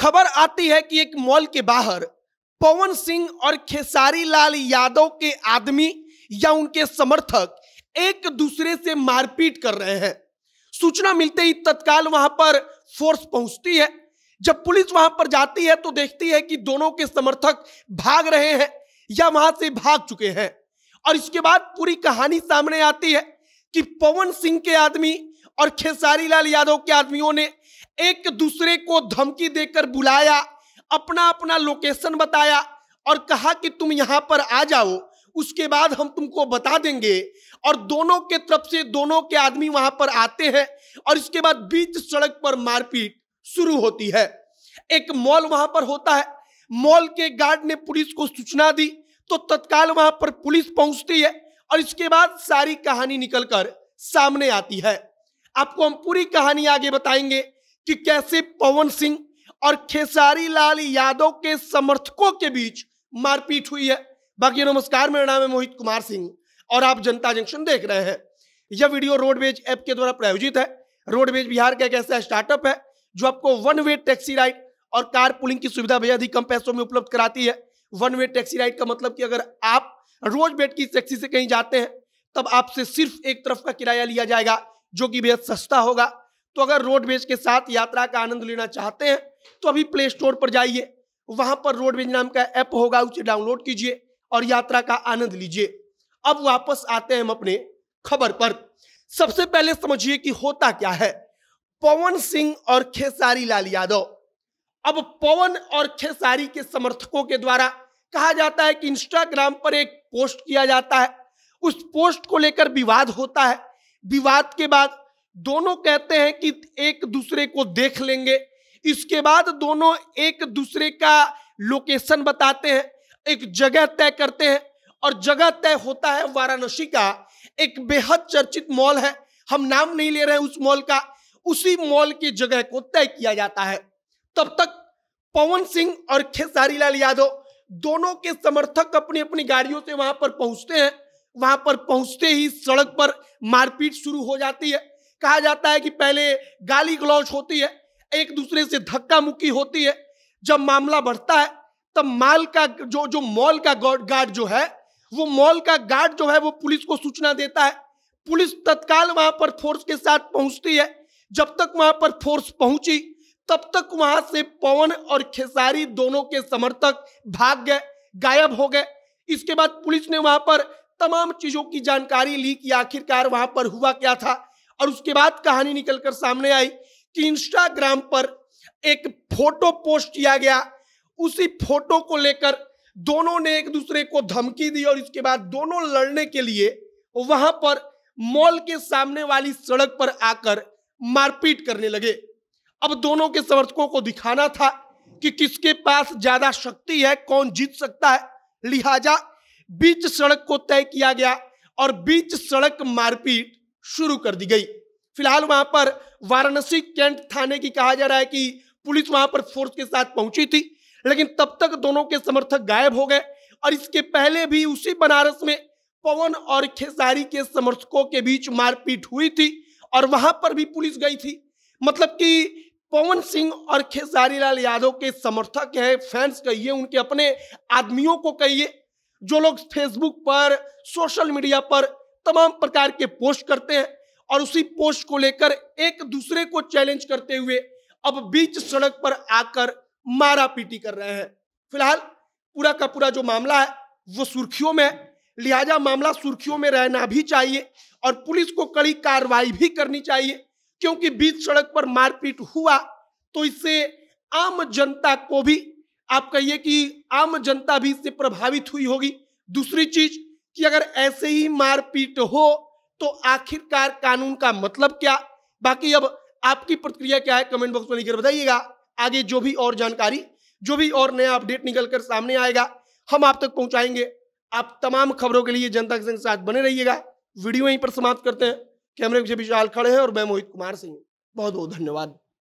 खबर आती है कि एक मॉल के बाहर पवन सिंह और खेसारी लाल यादव के आदमी या उनके समर्थक एक दूसरे से मारपीट कर रहे हैं सूचना मिलते ही तत्काल वहां पर फोर्स पहुंचती है जब पुलिस वहां पर जाती है तो देखती है कि दोनों के समर्थक भाग रहे हैं या वहां से भाग चुके हैं और इसके बाद पूरी कहानी सामने आती है कि पवन सिंह के आदमी और खेसारी लाल यादव के आदमियों ने एक दूसरे को धमकी देकर बुलाया अपना अपना लोकेशन बताया और कहा कि तुम यहाँ पर आ जाओ उसके बाद हम तुमको बता देंगे और दोनों के तरफ से दोनों के आदमी वहां पर आते हैं और इसके बाद बीच सड़क पर मारपीट शुरू होती है एक मॉल वहां पर होता है मॉल के गार्ड ने पुलिस को सूचना दी तो तत्काल वहां पर पुलिस पहुंचती है और इसके बाद सारी कहानी निकलकर सामने आती है आपको हम पूरी कहानी आगे बताएंगे कि कैसे पवन सिंह और खेसारी लाल यादव के समर्थकों के बीच मारपीट हुई है बाकी नमस्कार मेरा नाम है मोहित कुमार सिंह और आप जनता जंक्शन देख रहे हैं यह वीडियो रोडवेज ऐप के द्वारा प्रायोजित है रोडवेज बिहार का एक ऐसा स्टार्टअप है जो आपको वन वे टैक्सी राइड और कार पुलिंग की सुविधा बेहद ही कम पैसों में उपलब्ध कराती है वन वे टैक्सी राइड का मतलब कि अगर आप रोज बैठ की टैक्सी से कहीं जाते हैं तब आपसे सिर्फ एक तरफ का किराया लिया जाएगा जो कि बेहद सस्ता होगा तो अगर रोडवेज के साथ यात्रा का आनंद लेना चाहते हैं तो अभी प्ले स्टोर पर जाइए वहां पर रोडवेज नाम का ऐप होगा उसे डाउनलोड कीजिए और यात्रा का आनंद लीजिए अब वापस आते हैं हम अपने खबर पर सबसे पहले समझिए कि होता क्या है पवन सिंह और खेसारी लाल यादव अब पवन और खेसारी के समर्थकों के द्वारा कहा जाता है कि इंस्टाग्राम पर एक पोस्ट किया जाता है उस पोस्ट को लेकर विवाद होता है विवाद के बाद दोनों कहते हैं कि एक दूसरे को देख लेंगे इसके बाद दोनों एक दूसरे का लोकेशन बताते हैं एक जगह तय करते हैं और जगह तय होता है वाराणसी का एक बेहद चर्चित मॉल है हम नाम नहीं ले रहे हैं उस मॉल का उसी मॉल की जगह को तय किया जाता है तब तक पवन सिंह और खेसारी लाल यादव दोनों के समर्थक अपनी अपनी गाड़ियों से वहां पर पहुंचते हैं वहां पर पहुंचते ही सड़क पर मारपीट शुरू हो जाती है कहा जाता है कि पहले गाली गलौज होती है एक दूसरे से धक्का मुक्की होती है जब मामला बढ़ता है तब माल का जो जो मॉल का गार्ड जो है वो मॉल का गार्ड जो है वो पुलिस को सूचना देता है पुलिस तत्काल वहां पर फोर्स के साथ पहुंचती है जब तक वहां पर फोर्स पहुंची तब तक वहां से पवन और खेसारी दोनों के समर्थक भाग गए गायब हो गए इसके बाद पुलिस ने वहां पर तमाम चीजों की जानकारी ली कि आखिरकार वहां पर हुआ क्या था और उसके बाद कहानी निकलकर सामने आई कि इंस्टाग्राम पर एक फोटो पोस्ट किया गया उसी फोटो को लेकर दोनों ने एक दूसरे को धमकी दी और इसके बाद दोनों लड़ने के लिए वहां पर मॉल के सामने वाली सड़क पर आकर मारपीट करने लगे अब दोनों के समर्थकों को दिखाना था कि किसके पास ज्यादा शक्ति है कौन जीत सकता है लिहाजा बीच सड़क को तय किया गया और बीच सड़क मारपीट शुरू कर दी गई फिलहाल वहां पर वाराणसी कैंट थाने की कहा जा रहा है कि पुलिस वहां पर फोर्स के साथ पहुंची थी लेकिन तब तक दोनों के समर्थक गायब हो गए और इसके पहले भी उसी बनारस में पवन और खेसारी के समर्थकों के बीच मारपीट हुई थी और वहां पर भी पुलिस गई थी मतलब कि पवन सिंह और खेसारी लाल यादव के समर्थक हैं फैंस कहिए उनके अपने आदमियों को कहिए जो लोग फेसबुक पर सोशल मीडिया पर तमाम प्रकार के पोस्ट करते हैं और उसी पोस्ट को लेकर एक दूसरे को चैलेंज करते हुए अब बीच सड़क पर आकर मारा पीटी कर रहे हैं फिलहाल पूरा का पूरा जो मामला है वो सुर्खियों में है लिहाजा मामला सुर्खियों में रहना भी चाहिए और पुलिस को कड़ी कार्रवाई भी करनी चाहिए क्योंकि बीच सड़क पर मारपीट हुआ तो इससे आम जनता को भी आप कहिए कि आम जनता भी इससे प्रभावित हुई होगी दूसरी चीज कि अगर ऐसे ही मारपीट हो तो आखिरकार कानून का मतलब क्या बाकी अब आपकी प्रतिक्रिया क्या है कमेंट बॉक्स में लिखकर बताइएगा आगे जो भी और जानकारी जो भी और नया अपडेट निकल कर सामने आएगा हम आप तक पहुंचाएंगे आप तमाम खबरों के लिए जनता के साथ बने रहिएगा वीडियो यहीं पर समाप्त करते हैं कैमरे के विशाल खड़े हैं और मैं मोहित कुमार सिंह बहुत बहुत धन्यवाद